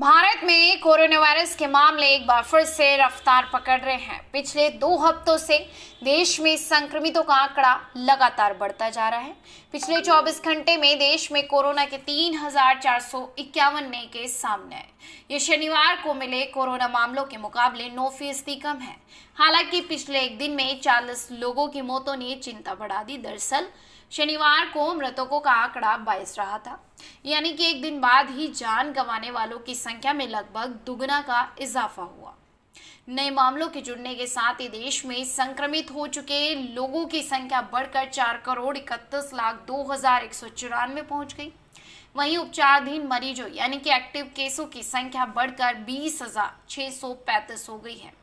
भारत में corona virus के मामले एक बार फिर से रफ्तार पकड़ रहे हैं पिछले दो हफ्तों से देश में संक्रमितों का आंकड़ा लगातार बढ़ता जा रहा है पिछले 24 घंटे में देश में कोरोना के तीन नए केस सामने आए ये शनिवार को मिले कोरोना मामलों के मुकाबले नौ फीसदी कम है हालांकि पिछले एक दिन में चालीस लोगों की मौतों ने चिंता बढ़ा दी दरअसल शनिवार को मृतकों का आंकड़ा बाईस रहा था यानी कि एक दिन बाद ही जान गंवाने वालों की संख्या में लगभग दुगना का इजाफा हुआ नए मामलों के जुड़ने के साथ ही देश में संक्रमित हो चुके लोगों की संख्या बढ़कर चार करोड़ इकतीस लाख दो हजार एक सौ चौरानवे पहुंच गई वहीं उपचाराधीन मरीजों यानी कि एक्टिव केसों की संख्या बढ़कर बीस हजार छह सौ पैंतीस हो गई है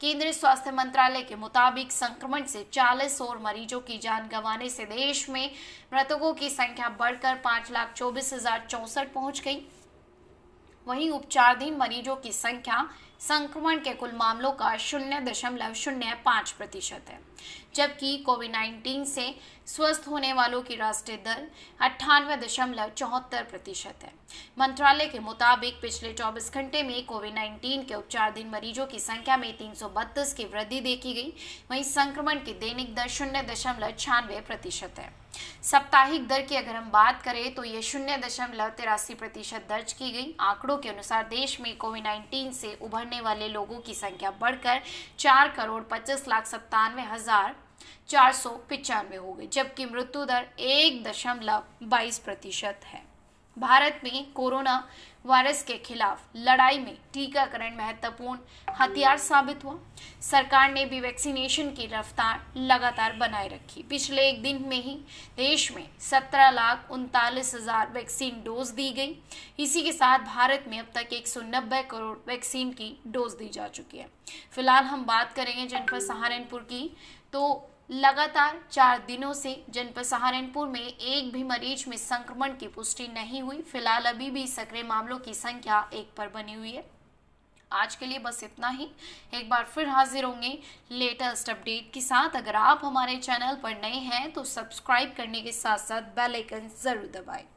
केंद्रीय स्वास्थ्य मंत्रालय के मुताबिक संक्रमण से 40 और मरीजों की जान गंवाने से देश में मृतकों की संख्या बढ़कर पांच लाख चौबीस हजार चौसठ पहुंच गई वहीं उपचाराधीन मरीजों की संख्या संक्रमण के कुल मामलों का शून्य दशमलव शून्य पाँच प्रतिशत है जबकि कोविड नाइन्टीन से स्वस्थ होने वालों की राष्ट्रीय दर अट्ठानवे दशमलव चौहत्तर प्रतिशत है मंत्रालय के मुताबिक पिछले 24 घंटे में कोविड नाइन्टीन के उपचाराधीन मरीजों की संख्या में तीन की वृद्धि देखी गई वहीं संक्रमण की दैनिक दर शून्य दशमलव छियानवे प्रतिशत है साप्ताहिक दर की अगर हम बात करें तो ये शून्य दशमलव तिरासी प्रतिशत दर्ज की गई आंकड़ों के अनुसार देश में कोविड नाइन्टीन से उभरने वाले लोगों की संख्या बढ़कर चार करोड़ पच्चीस लाख सत्तानवे हजार चार सौ पिचानवे हो गई जबकि मृत्यु दर एक दशमलव बाईस प्रतिशत है भारत में कोरोना वायरस के खिलाफ लड़ाई में टीकाकरण महत्वपूर्ण हथियार साबित हुआ सरकार ने भी वैक्सीनेशन की रफ्तार लगातार बनाए रखी पिछले एक दिन में ही देश में सत्रह लाख उनतालीस हजार वैक्सीन डोज दी गई इसी के साथ भारत में अब तक एक सौ नब्बे करोड़ वैक्सीन की डोज दी जा चुकी है फिलहाल हम बात करेंगे जनपद सहारनपुर की तो लगातार चार दिनों से जनपद सहारनपुर में एक भी मरीज में संक्रमण की पुष्टि नहीं हुई फिलहाल अभी भी सक्रिय मामलों की संख्या एक पर बनी हुई है आज के लिए बस इतना ही एक बार फिर हाजिर होंगे लेटेस्ट अपडेट के साथ अगर आप हमारे चैनल पर नए हैं तो सब्सक्राइब करने के साथ साथ बेल आइकन जरूर दबाएं